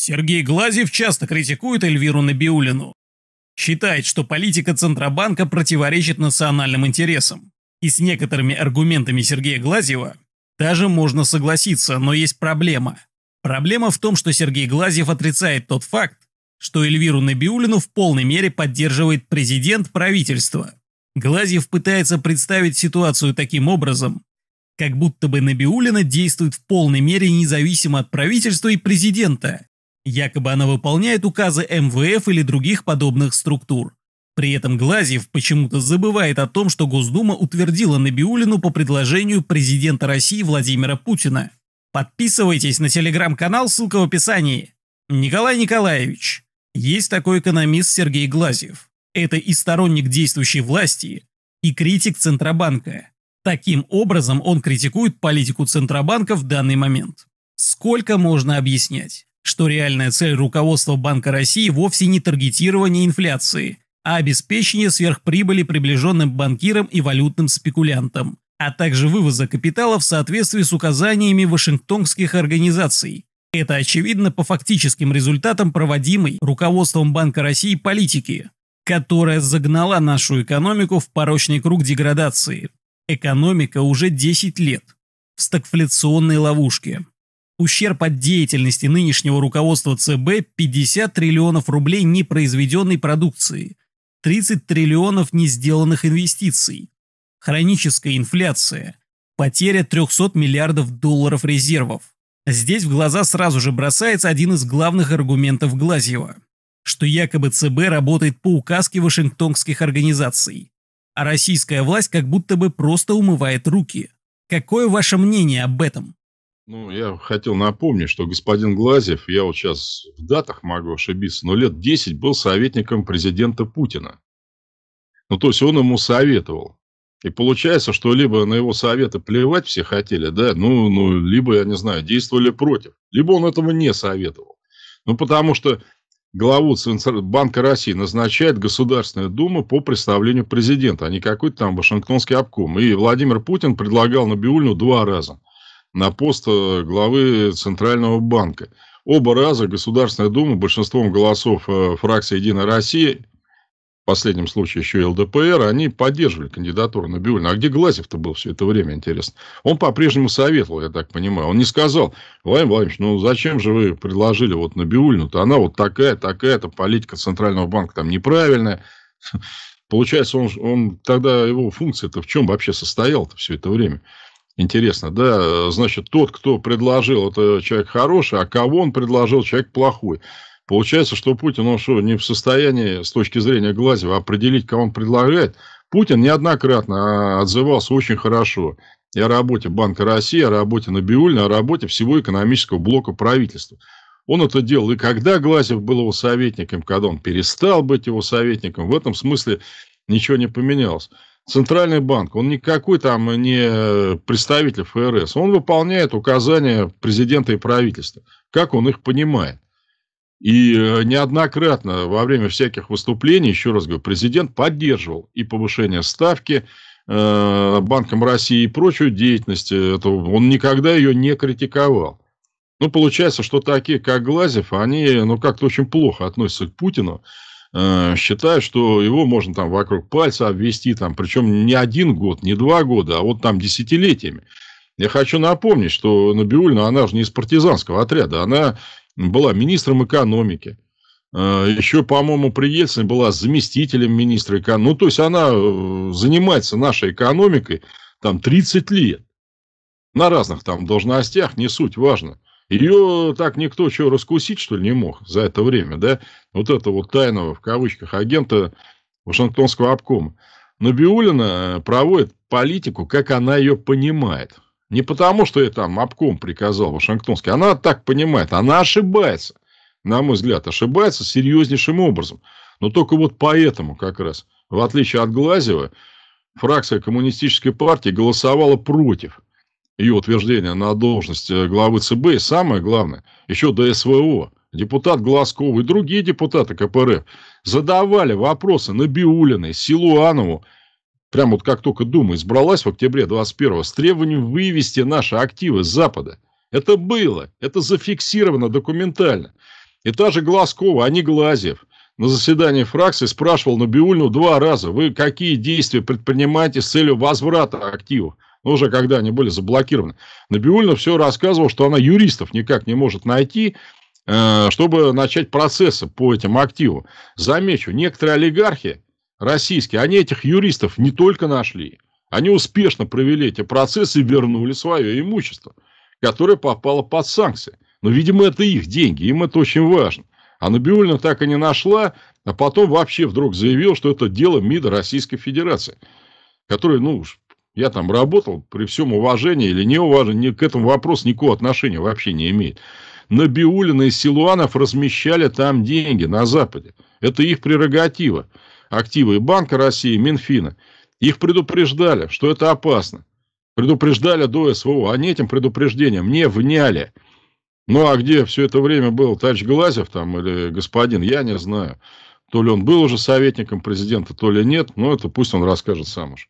Сергей Глазев часто критикует Эльвиру Набиулину. Считает, что политика Центробанка противоречит национальным интересам. И с некоторыми аргументами Сергея Глазьева даже можно согласиться, но есть проблема. Проблема в том, что Сергей Глазьев отрицает тот факт, что Эльвиру Набиулину в полной мере поддерживает президент правительства. Глазьев пытается представить ситуацию таким образом, как будто бы Набиулина действует в полной мере независимо от правительства и президента, Якобы она выполняет указы МВФ или других подобных структур. При этом Глазьев почему-то забывает о том, что Госдума утвердила Набиулину по предложению президента России Владимира Путина. Подписывайтесь на телеграм-канал, ссылка в описании. Николай Николаевич. Есть такой экономист Сергей Глазьев. Это и сторонник действующей власти, и критик Центробанка. Таким образом он критикует политику Центробанка в данный момент. Сколько можно объяснять? что реальная цель руководства Банка России вовсе не таргетирование инфляции, а обеспечение сверхприбыли приближенным банкирам и валютным спекулянтам, а также вывоза капитала в соответствии с указаниями вашингтонских организаций. Это очевидно по фактическим результатам проводимой руководством Банка России политики, которая загнала нашу экономику в порочный круг деградации. Экономика уже 10 лет в стагфляционной ловушке ущерб от деятельности нынешнего руководства ЦБ 50 триллионов рублей непроизведенной продукции, 30 триллионов несделанных инвестиций, хроническая инфляция, потеря 300 миллиардов долларов резервов. Здесь в глаза сразу же бросается один из главных аргументов Глазьева, что якобы ЦБ работает по указке вашингтонских организаций, а российская власть как будто бы просто умывает руки. Какое ваше мнение об этом? Ну, я хотел напомнить, что господин Глазев, я вот сейчас в датах могу ошибиться, но лет 10 был советником президента Путина. Ну, то есть он ему советовал. И получается, что либо на его советы плевать все хотели, да, ну, ну, либо, я не знаю, действовали против. Либо он этого не советовал. Ну, потому что главу Банка России назначает Государственная Дума по представлению президента, а не какой-то там Вашингтонский обком. И Владимир Путин предлагал Набиульну два раза – на пост э, главы Центрального банка. Оба раза Государственная Дума большинством голосов э, фракции «Единая Россия», в последнем случае еще и ЛДПР, они поддерживали кандидатуру на Набиулина. А где Глазев-то был все это время, интересно? Он по-прежнему советовал, я так понимаю. Он не сказал, Владимир Владимирович, ну зачем же вы предложили вот на Набиулину-то? Она вот такая, такая-то, политика Центрального банка там неправильная. Получается, он, он тогда его функция-то в чем вообще состояла-то все это время? Интересно, да? Э, значит, тот, кто предложил, это человек хороший, а кого он предложил, человек плохой. Получается, что Путин, он что, не в состоянии с точки зрения Глазева определить, кого он предлагает. Путин неоднократно а, отзывался очень хорошо и о работе Банка России, о работе Набиульна, о работе всего экономического блока правительства. Он это делал и когда Глазев был его советником, когда он перестал быть его советником. В этом смысле ничего не поменялось. Центральный банк, он никакой там не э, представитель ФРС. Он выполняет указания президента и правительства, как он их понимает. И э, неоднократно во время всяких выступлений, еще раз говорю, президент поддерживал и повышение ставки э, Банком России и прочую деятельность. Это, он никогда ее не критиковал. Ну, получается, что такие, как Глазев, они, ну, как-то очень плохо относятся к Путину. Э, считает, что его можно там вокруг пальца обвести, там, причем не один год, не два года, а вот там десятилетиями. Я хочу напомнить, что Набиульна, она же не из партизанского отряда, она была министром экономики. Э, Еще, по-моему, при Ельцине была заместителем министра экономики. Ну, то есть, она э, занимается нашей экономикой там 30 лет. На разных там должностях, не суть, важно. Ее так никто что, раскусить, что ли, не мог за это время, да? Вот этого вот тайного, в кавычках, агента Вашингтонского обкома. Но Биулина э, проводит политику, как она ее понимает. Не потому, что я там обком приказал Вашингтонский. Она так понимает. Она ошибается. На мой взгляд, ошибается серьезнейшим образом. Но только вот поэтому как раз, в отличие от Глазева, фракция коммунистической партии голосовала против ее утверждение на должность э, главы ЦБ, и самое главное, еще до СВО, депутат Глазков и другие депутаты КПРФ задавали вопросы Набиулиной, Силуанову, прямо вот как только Дума избралась в октябре 21-го, с требованием вывести наши активы с Запада. Это было, это зафиксировано документально. И та же Глазкова, а не Глазьев, на заседании фракции спрашивал Набиульну два раза, вы какие действия предпринимаете с целью возврата активов? Ну уже когда они были заблокированы. Набиулина все рассказывал, что она юристов никак не может найти, э, чтобы начать процессы по этим активам. Замечу, некоторые олигархи российские, они этих юристов не только нашли, они успешно провели эти процессы и вернули свое имущество, которое попало под санкции. Но, видимо, это их деньги, им это очень важно. А Набиулина так и не нашла, а потом вообще вдруг заявил, что это дело МИДа Российской Федерации, который, ну, я там работал при всем уважении или неуважении, к этому вопросу никакого отношения вообще не имеет. Набиулина и Силуанов размещали там деньги на Западе. Это их прерогатива. Активы Банка России, Минфина. Их предупреждали, что это опасно. Предупреждали до СВО. Они этим предупреждением не вняли. Ну, а где все это время был Тач Глазев там или господин, я не знаю. То ли он был уже советником президента, то ли нет. Но это пусть он расскажет сам уж.